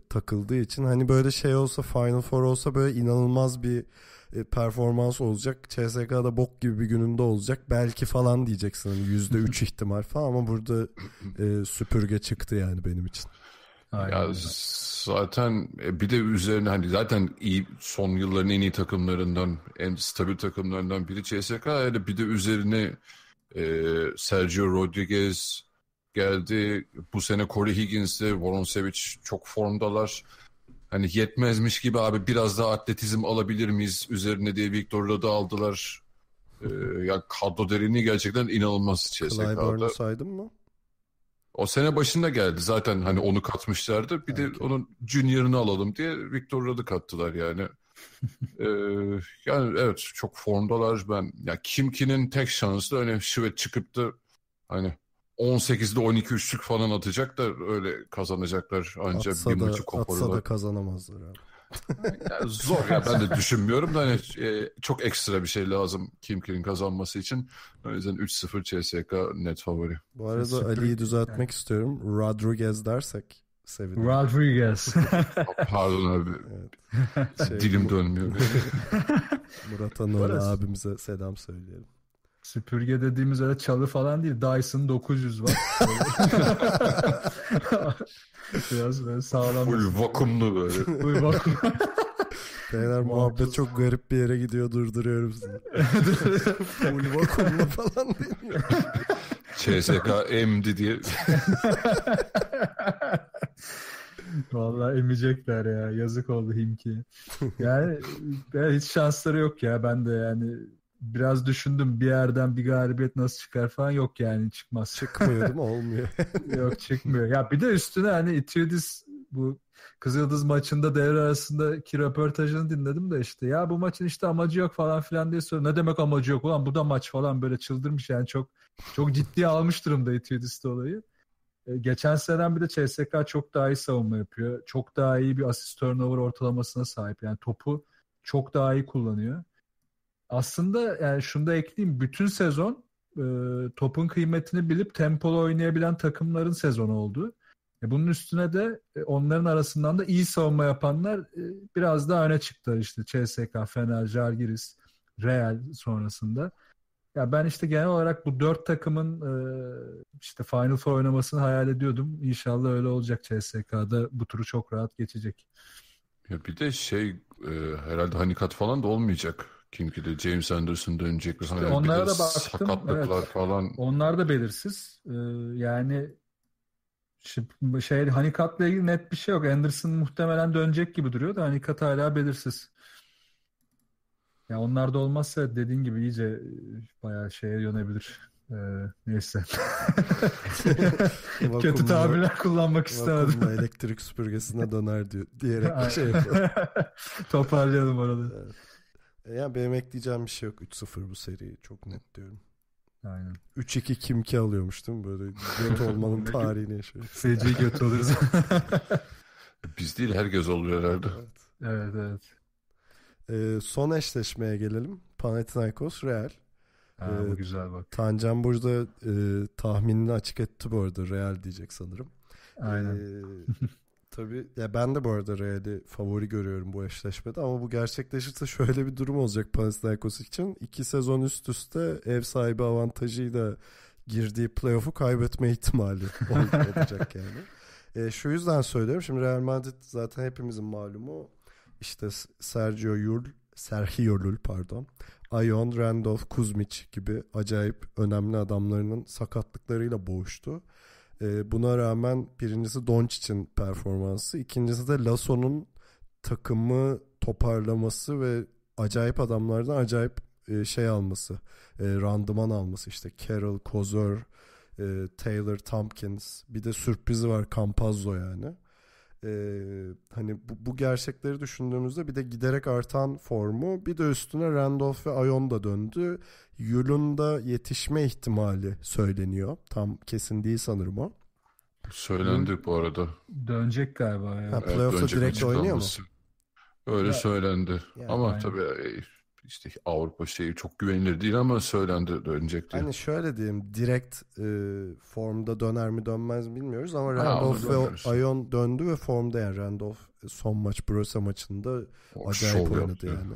takıldığı için hani böyle şey olsa Final Four olsa böyle inanılmaz bir e, performans olacak. CSK'da bok gibi bir gününde olacak. Belki falan diyeceksin hani %3 ihtimal falan ama burada e, süpürge çıktı yani benim için. Aynen. Ya zaten e, bir de üzerine hani zaten iyi son yılların en iyi takımlarından en stabil takımlarından biri CSK yani bir de üzerine e, Sergio Rodriguez geldi. Bu sene Corey Higgins'le Warren Savic çok formdalar. Hani yetmezmiş gibi abi biraz daha atletizm alabilir miyiz üzerine diye Victor'la da aldılar. Ee, ya kadro derinliği gerçekten inanılmaz CSK'da. saydın mı? O sene başında geldi zaten hani onu katmışlardı. Bir okay. de onun junior'ını alalım diye Victor'la da kattılar yani. ee, yani evet çok formdalar ben. Ya Kimki'nin tek şansı da önemli. Hani Şivet çıkıp da hani 18'de 12 üçlük falan atacak da öyle kazanacaklar ancak bir da, maçı koparırlar. Atsa da kazanamazlar abi. yani zor ya ben de düşünmüyorum da hani e, çok ekstra bir şey lazım Kimkin'in kazanması için. O yüzden 3-0 CSK net favori. Bu arada Ali'yi düzeltmek yani. istiyorum. Rodriguez dersek sevinirim. Rodriguez. Pardon abi. Evet. Şey, Dilim dönmüyor. Murat Anıl abimize selam söyleyelim. Süpürge dediğimiz öyle çalı falan değil. Dyson 900 var. Biraz böyle sağlam. Full vakumlu böyle. Full vakum. Beyler muhabbet çok garip bir yere gidiyor durduruyorum sizi. Full vakumlu falan deniyor. CSK emdi diye. Vallahi emecekler ya. Yazık oldu Himki. Yani, yani hiç şansları yok ya. Ben de yani biraz düşündüm bir yerden bir galibiyet nasıl çıkar falan yok yani çıkmaz. Çıkmıyor değil mi? Olmuyor. yok çıkmıyor. Ya bir de üstüne hani Itudis bu Kızıldız maçında devre arasındaki röportajını dinledim de işte ya bu maçın işte amacı yok falan filan diye soruyor. Ne demek amacı yok ulan bu da maç falan böyle çıldırmış yani çok çok ciddi almış durumda Itudis olayı. E, geçen seneden bir de CSK çok daha iyi savunma yapıyor. Çok daha iyi bir asist turnover ortalamasına sahip. Yani topu çok daha iyi kullanıyor aslında yani şunu da ekleyeyim. Bütün sezon e, topun kıymetini bilip tempolu oynayabilen takımların sezonu oldu. E, bunun üstüne de e, onların arasından da iyi savunma yapanlar e, biraz daha öne çıktılar işte. CSK, Fener, Jargiris, Real sonrasında. Ya ben işte genel olarak bu dört takımın e, işte Final Four oynamasını hayal ediyordum. İnşallah öyle olacak CSK'da. Bu turu çok rahat geçecek. Ya bir de şey e, herhalde hanikat falan da olmayacak kim ki de James Anderson dönecek. İşte hani onlara da baktım. Sakatlıklar evet. falan. Onlar da belirsiz. Ee, yani şimdi şey hani katla ilgili net bir şey yok. Anderson muhtemelen dönecek gibi duruyor da hani Hanikat hala belirsiz. Ya yani onlar da olmazsa dediğin gibi iyice e, bayağı şeye yönebilir. Ee, neyse. Kötü tabirler kullanmak istemedim. elektrik süpürgesine döner diyor, diyerek şey yapalım. Toparlayalım arada. Evet. E, yani benim ekleyeceğim bir şey yok. 3-0 bu seri çok net diyorum. Aynen. 3-2 kim ki alıyormuş değil mi? Böyle göt olmanın tarihini yaşıyoruz. Feci göt oluruz. Biz değil herkes oluyor herhalde. Evet evet. evet. Ee, son eşleşmeye gelelim. Panathinaikos Real. Ha, ee, bu güzel bak. Tancan burada e, tahminini açık etti bu arada. Real diyecek sanırım. Aynen. Ee, Tabii ya ben de bu arada Real'i favori görüyorum bu eşleşmede ama bu gerçekleşirse şöyle bir durum olacak Panathinaikos için. iki sezon üst üste ev sahibi avantajıyla girdiği playoff'u kaybetme ihtimali olacak yani. E, şu yüzden söylüyorum. Şimdi Real Madrid zaten hepimizin malumu işte Sergio Yul, Sergio Lul pardon. Ayon, Randolph, Kuzmic gibi acayip önemli adamlarının sakatlıklarıyla boğuştu. E, buna rağmen birincisi Doncic'in performansı, ikincisi de Lasso'nun takımı toparlaması ve acayip adamlardan acayip e, şey alması, e, randıman alması işte Carroll, Kozor, e, Taylor, Tompkins bir de sürprizi var Campazzo yani e, hani bu, bu gerçekleri düşündüğümüzde bir de giderek artan formu bir de üstüne Randolph ve Ayon da döndü. Yul'un da yetişme ihtimali söyleniyor. Tam kesin değil sanırım o. Söylendi bu arada. Dönecek galiba. Yani. Ha, playoff'ta evet, direkt oynuyor mu? Öyle ya, söylendi. Yani, Ama aynen. tabii e, işte Avrupa şeyi çok güvenilir değil ama söylendi dönecek diye. Hani şöyle diyeyim direkt e, formda döner mi dönmez bilmiyoruz ama Randolph ha, ve Ayon döndü ve formda yani Randolph e, son maç Brose maçında o, acayip oynadı yani. yani.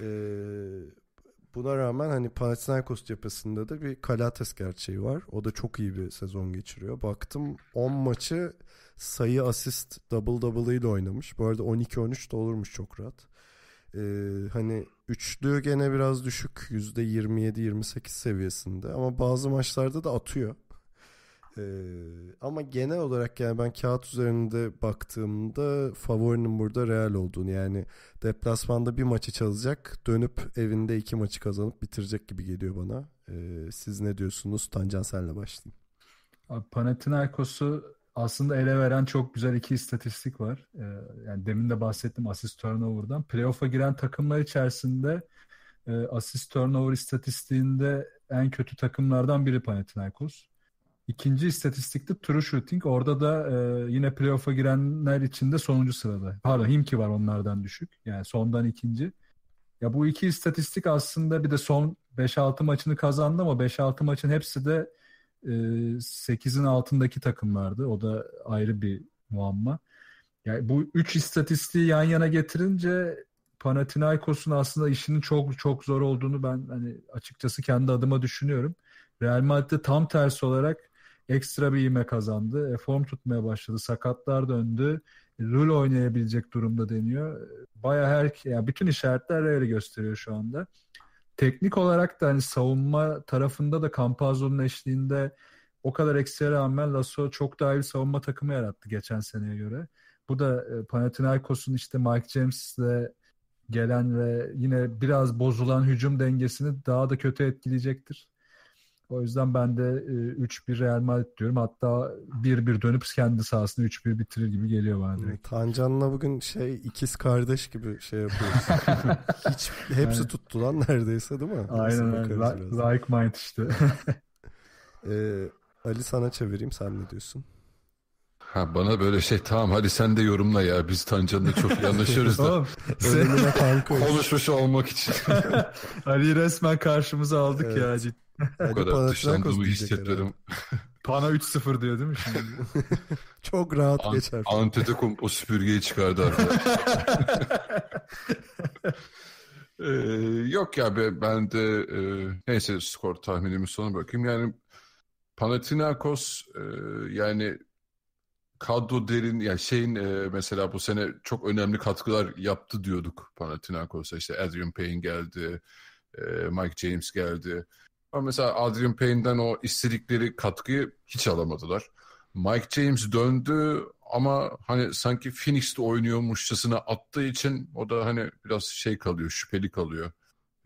E, buna rağmen hani Panathinaikos cephesinde de bir Kalates gerçeği var. O da çok iyi bir sezon geçiriyor. Baktım 10 maçı sayı asist double double ile oynamış. Bu arada 12-13 de olurmuş çok rahat. Ee, hani Üçlü gene biraz düşük. yüzde %27-28 seviyesinde. Ama bazı maçlarda da atıyor. Ee, ama genel olarak yani ben kağıt üzerinde baktığımda favorinin burada Real olduğunu yani deplasmanda bir maçı çalacak dönüp evinde iki maçı kazanıp bitirecek gibi geliyor bana. Ee, siz ne diyorsunuz? Tancan senle başlayayım. Panathinaikos'u aslında ele veren çok güzel iki istatistik var. Ee, yani demin de bahsettim asist turnover'dan. Playoff'a giren takımlar içerisinde e, asist turnover istatistiğinde en kötü takımlardan biri Panathinaikos. İkinci istatistikte true shooting. Orada da e, yine playoff'a girenler içinde sonuncu sırada. Pardon Himki var onlardan düşük. Yani sondan ikinci. Ya bu iki istatistik aslında bir de son 5-6 maçını kazandı ama 5-6 maçın hepsi de 8'in altındaki takımlardı. O da ayrı bir muamma. Yani bu üç istatistiği yan yana getirince Panathinaikos'un aslında işinin çok çok zor olduğunu ben hani açıkçası kendi adıma düşünüyorum. Real Madrid tam tersi olarak ekstra bir ime kazandı. E, form tutmaya başladı. Sakatlar döndü. E, rol oynayabilecek durumda deniyor. E, Baya her yani bütün işaretler öyle gösteriyor şu anda teknik olarak da hani savunma tarafında da Campazzo'nun eşliğinde o kadar eksiye rağmen Lasso çok daha iyi savunma takımı yarattı geçen seneye göre. Bu da e, Panathinaikos'un işte Mike James'le gelen ve yine biraz bozulan hücum dengesini daha da kötü etkileyecektir. O yüzden ben de 3-1 e, Real Madrid diyorum. Hatta 1-1 dönüp kendi sahasını 3-1 bitirir gibi geliyor bana direkt. Tancan'la bugün şey ikiz kardeş gibi şey yapıyoruz. Hiç hepsi yani. tuttu lan neredeyse değil mi? Aynen öyle. Like mind işte. ee, Ali sana çevireyim sen ne diyorsun? Ha bana böyle şey tamam hadi sen de yorumla ya biz Tancan'la çok iyi anlaşıyoruz da. Ölümüne konuşmuş olmak için. Ali resmen karşımıza aldık evet. ya ciddi. o kadar dışlandığımı hissetmedim. Pana 3-0 diyor değil mi şimdi? Çok rahat An geçer. Antetokounmpo süpürgeyi çıkardı ee, yok ya be, ben de e, neyse skor tahminimi sona bırakayım. Yani Panathinaikos e, yani kadro derin yani şeyin e, mesela bu sene çok önemli katkılar yaptı diyorduk Panathinaikos'a. işte Adrian Payne geldi, e, Mike James geldi. Ama mesela Adrian Payne'den o istedikleri katkıyı hiç alamadılar. Mike James döndü ama hani sanki Phoenix'te oynuyormuşçasına attığı için o da hani biraz şey kalıyor, şüpheli kalıyor.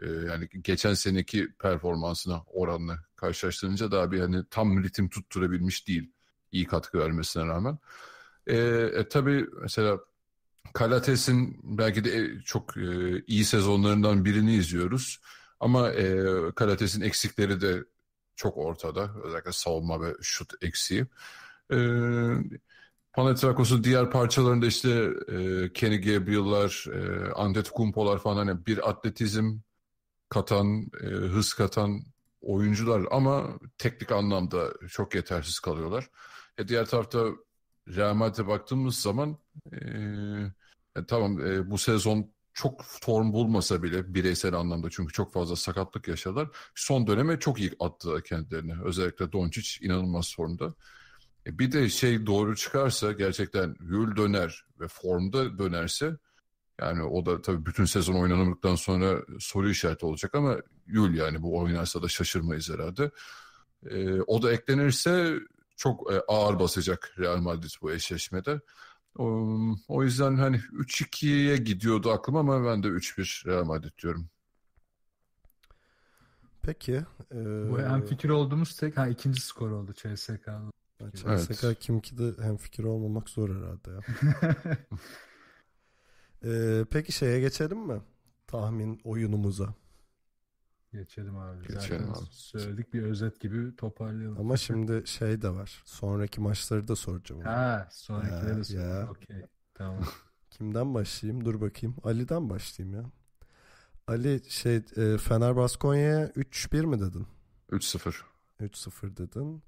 Ee, yani geçen seneki performansına oranla karşılaştırınca daha bir hani tam ritim tutturabilmiş değil. iyi katkı vermesine rağmen. Ee, e, tabii mesela Kalates'in belki de e, çok e, iyi sezonlarından birini izliyoruz. Ama e, Karates'in eksikleri de çok ortada. Özellikle savunma ve şut eksiği. E, Panathinaikos'un diğer parçalarında işte e, Kenny Gabriel'lar, e, Antetokounmpo'lar falan hani bir atletizm katan, e, hız katan oyuncular ama teknik anlamda çok yetersiz kalıyorlar. E, diğer tarafta Real Madrid'e baktığımız zaman e, e, tamam e, bu sezon çok form bulmasa bile bireysel anlamda çünkü çok fazla sakatlık yaşadılar. Son döneme çok iyi attılar kendilerini. Özellikle Doncic inanılmaz formda. E bir de şey doğru çıkarsa gerçekten Yül döner ve formda dönerse yani o da tabii bütün sezon oynanımlıktan sonra soru işareti olacak ama Yul yani bu oynarsa da şaşırmayız herhalde. E, o da eklenirse çok e, ağır basacak Real Madrid bu eşleşmede. O yüzden hani 3-2'ye gidiyordu aklım ama ben de 3-1 Real Madrid diyorum. Peki. E... Bu en fikir olduğumuz tek ha ikinci skor oldu CSK'nın. CSK evet. kim ki de hem fikir olmamak zor herhalde ya. e, peki şeye geçelim mi? Tahmin oyunumuza. Geçelim abi. Geçelim Zaten abi. söyledik bir özet gibi toparlayalım. Ama şimdi şey de var. Sonraki maçları da soracağım. Ha, sonrakileri de soracağım. Okey. Tamam. Kimden başlayayım? Dur bakayım. Ali'den başlayayım ya. Ali şey e, Fener Baskonya'ya 3-1 mi dedin? 3-0. 3-0 dedin.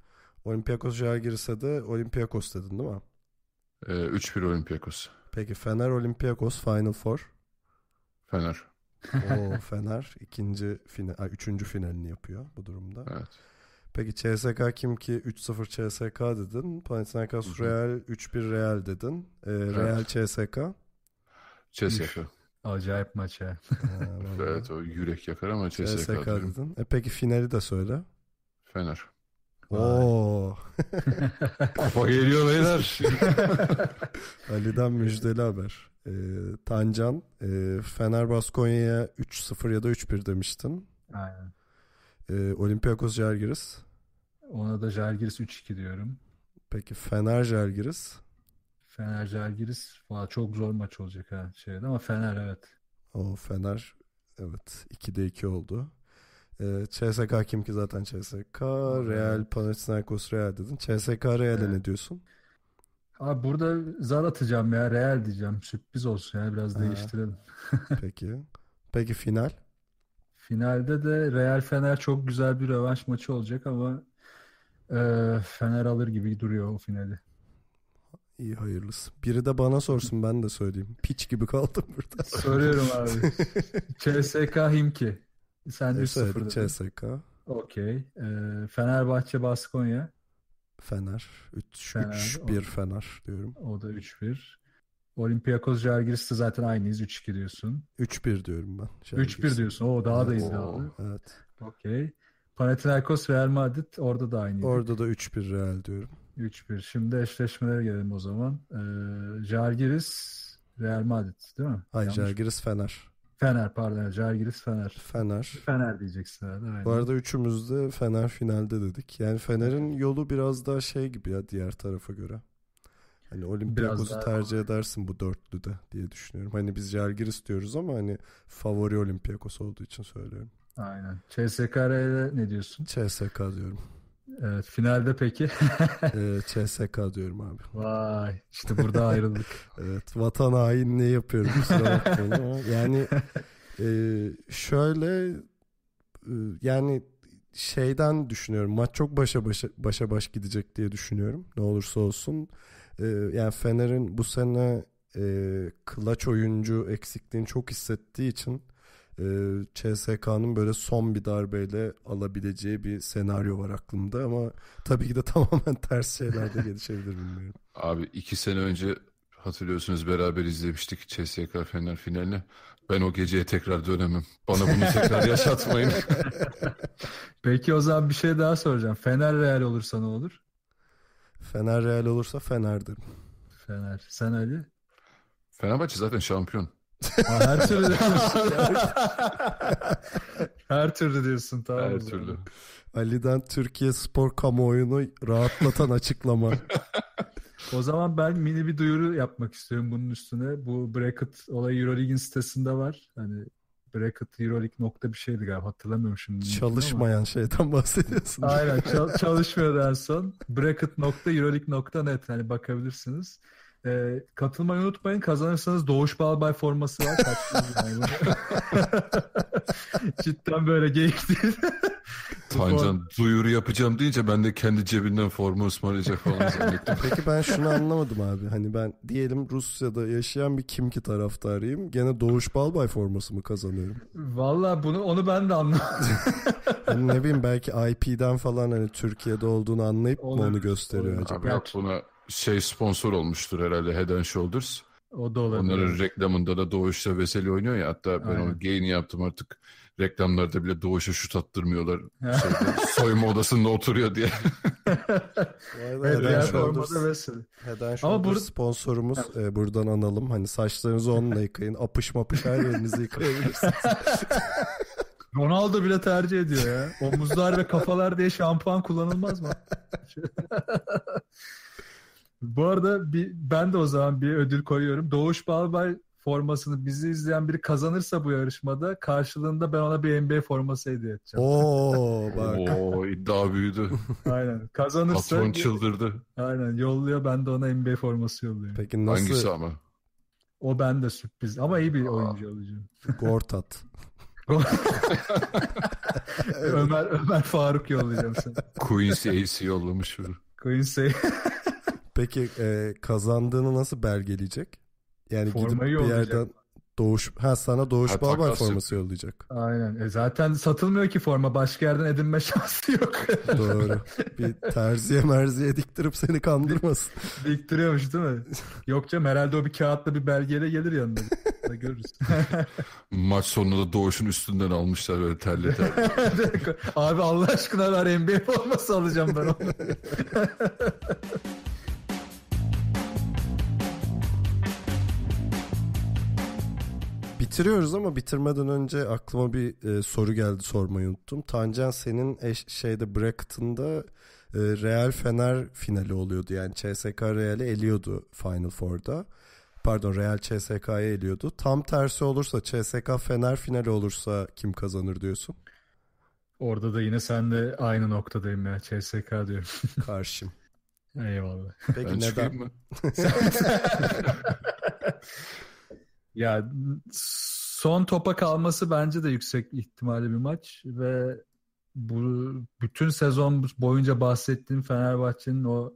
Olympiakos Jalgiris'e de Olympiakos dedin değil mi? E, 3-1 Olympiakos. Peki Fener Olympiakos Final Four? Fener o Fener ikinci final, üçüncü finalini yapıyor bu durumda. Evet. Peki CSK kim ki 3-0 CSK dedin. Panathinaikos Real 3-1 Real dedin. E, Real CSK. CSK. Acayip maç ya. evet o yürek yakar ama CSK, CSK dedin. E, peki finali de söyle. Fener. Oo. Kafa geliyor beyler. Ali'den müjdeli haber. E, Tancan, e, Fener Baskonya'ya 3-0 ya da 3-1 demiştin. Aynen. E, Olympiakos Jalgiris. Ona da jelgiris 3-2 diyorum. Peki Fener jelgiris? Fener jelgiris, valla çok zor maç olacak ha şeyde ama Fener evet. O Fener evet 2'de 2 oldu. E, ee, CSK kim ki zaten CSK Real Panathinaikos Real dedin. CSK Real'e evet. ne diyorsun? Abi burada zar atacağım ya. Real diyeceğim. Sürpriz olsun ya. Biraz ha. değiştirelim. Peki. Peki final? Finalde de Real Fener çok güzel bir rövanş maçı olacak ama e, Fener alır gibi duruyor o finali. İyi hayırlısı. Biri de bana sorsun ben de söyleyeyim. Piç gibi kaldım burada. Soruyorum abi. CSK Himki. Sen 3-0 CSK. Okey. E, Fenerbahçe Baskonya. Fener. 3-1 Fener diyorum. O da 3-1. Olympiakos Jalgiris'te zaten aynıyız. 3-2 diyorsun. 3-1 diyorum ben. 3-1 diyorsun. O daha da iddialı. Evet. Okey. Panathinaikos Real Madrid orada da aynıydı. Orada da 3-1 Real diyorum. 3-1. Şimdi eşleşmelere gelelim o zaman. Ee, Jalgiris Real Madrid değil mi? Hayır Yanlış Jalgiris Fener. Fener pardon. Žalgiris Fener. Fener. Fener diyeceksin herhalde. Aynen. Bu arada üçümüz de Fener finalde dedik. Yani Fener'in yolu biraz daha şey gibi ya diğer tarafa göre. Hani Olympiakos'u tercih edersin bu dörtlüde diye düşünüyorum. Hani biz Žalgiris diyoruz ama hani favori Olympiakos olduğu için söylüyorum. Aynen. CSKR'ye ne diyorsun? CSK diyorum. Evet, finalde peki? ee, CSK diyorum abi. Vay işte burada ayrıldık. evet vatan ne yapıyorum yani e, şöyle e, yani şeyden düşünüyorum maç çok başa başa, başa baş gidecek diye düşünüyorum ne olursa olsun. E, yani Fener'in bu sene e, klaç oyuncu eksikliğini çok hissettiği için e, ee, CSK'nın böyle son bir darbeyle alabileceği bir senaryo var aklımda ama tabii ki de tamamen ters şeyler de gelişebilir bilmiyorum. Abi iki sene önce hatırlıyorsunuz beraber izlemiştik CSK Fener finalini. Ben o geceye tekrar dönemem. Bana bunu tekrar yaşatmayın. Peki o zaman bir şey daha soracağım. Fener Real olursa ne olur? Fener Real olursa Fener'dir. Fener. Sen Ali? Fenerbahçe zaten şampiyon. Aa, her türlü diyorsun. Her türlü diyorsun tamam. Her türlü. Ali'den Türkiye spor kamuoyunu rahatlatan açıklama. o zaman ben mini bir duyuru yapmak istiyorum bunun üstüne. Bu bracket olay Euroleague'in sitesinde var. Hani bracket Euroleague nokta bir şeydi galiba hatırlamıyorum şimdi. Çalışmayan şeyden bahsediyorsun. Aynen çal- çalışmıyordu en son. bracket nokta Euroleague nokta net hani bakabilirsiniz. E, katılmayı unutmayın. Kazanırsanız Doğuş Balbay forması var. yani. Cidden böyle geyik değil. Tancan duyuru yapacağım deyince ben de kendi cebinden forma ısmarlayacak falan zannettim. Peki ben şunu anlamadım abi. Hani ben diyelim Rusya'da yaşayan bir kim kimki taraftarıyım. Gene Doğuş Balbay forması mı kazanıyorum? Valla bunu onu ben de anlamadım. hani ne bileyim belki IP'den falan hani Türkiye'de olduğunu anlayıp olur, mı onu gösteriyor olur. acaba? Abi yok buna şey sponsor olmuştur herhalde Head and Shoulders. O da olabilir. Onların reklamında da Doğuş'la Veseli oynuyor ya. Hatta ben Aynen. onun gayini yaptım artık. Reklamlarda bile Doğuş'a şut attırmıyorlar. soyma odasında oturuyor diye. Head Shoulders, Head Ama bur- sponsorumuz e, buradan analım. Hani saçlarınızı onunla yıkayın. Apış mapış her yerinizi yıkayabilirsiniz. Ronaldo bile tercih ediyor ya. Omuzlar ve kafalar diye şampuan kullanılmaz mı? Bu arada bir, ben de o zaman bir ödül koyuyorum. Doğuş Balbay formasını bizi izleyen biri kazanırsa bu yarışmada karşılığında ben ona bir NBA forması hediye edeceğim. Oo bak. Oo iddia büyüdü. Aynen. Kazanırsa Patron çıldırdı. Aynen yolluyor ben de ona NBA forması yolluyorum. Peki nasıl? Hangisi ama? O ben de sürpriz ama iyi bir Aa. oyuncu olacağım. Gortat. Ömer Ömer Faruk yollayacağım sana. Quincy AC yollamış. Quincy. Peki e, kazandığını nasıl belgeleyecek? Yani Formayı gidip bir yollayacak. yerden Doğuş ha sana Doğuş ha, forması yollayacak. Aynen. E zaten satılmıyor ki forma. Başka yerden edinme şansı yok. Doğru. Bir terziye merziye diktirip seni kandırmasın. Diktiriyormuş değil mi? Yok canım herhalde o bir kağıtla bir belgeyle gelir yanında. görürüz. Maç sonunda da Doğuş'un üstünden almışlar böyle terli terli. Abi Allah aşkına ver NBA forması alacağım ben onu. Bitiriyoruz ama bitirmeden önce aklıma bir e, soru geldi sormayı unuttum. Tancan senin eş, şeyde bracket'ında e, Real Fener finali oluyordu. Yani CSK Real'i eliyordu Final Four'da. Pardon Real CSK'ya eliyordu. Tam tersi olursa CSK Fener finali olursa kim kazanır diyorsun? Orada da yine sen de aynı noktadayım ya. CSK diyorum. Karşım. Eyvallah. Peki ben neden? Ya son topa kalması bence de yüksek ihtimali bir maç ve bu bütün sezon boyunca bahsettiğim Fenerbahçe'nin o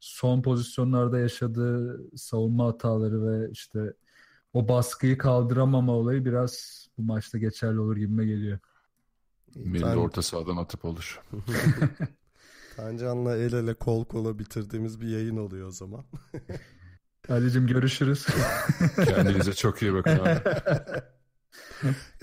son pozisyonlarda yaşadığı savunma hataları ve işte o baskıyı kaldıramama olayı biraz bu maçta geçerli olur gibime geliyor. Benim Tan... orta sahadan atıp olur. Tancan'la el ele kol kola bitirdiğimiz bir yayın oluyor o zaman. Ali'cim görüşürüz. Kendinize çok iyi bakın abi.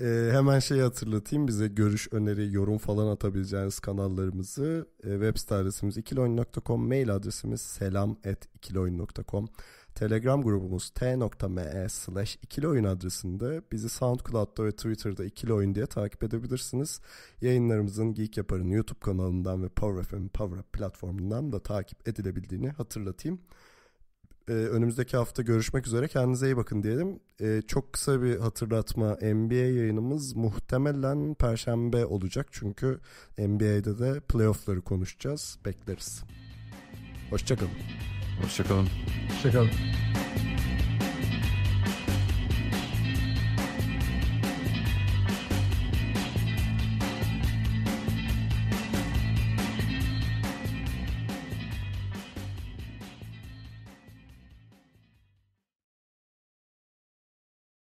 e, hemen şeyi hatırlatayım bize görüş, öneri, yorum falan atabileceğiniz kanallarımızı e, web site adresimiz ikiloyun.com mail adresimiz selam et ikiloyun.com Telegram grubumuz t.me slash ikiloyun adresinde bizi SoundCloud'da ve Twitter'da ikiloyun diye takip edebilirsiniz. Yayınlarımızın Geek Yapar'ın YouTube kanalından ve Power FM Power Up platformundan da takip edilebildiğini hatırlatayım e, önümüzdeki hafta görüşmek üzere. Kendinize iyi bakın diyelim. E, çok kısa bir hatırlatma. NBA yayınımız muhtemelen perşembe olacak. Çünkü NBA'de de playoff'ları konuşacağız. Bekleriz. Hoşçakalın. Hoşçakalın. Hoşçakalın.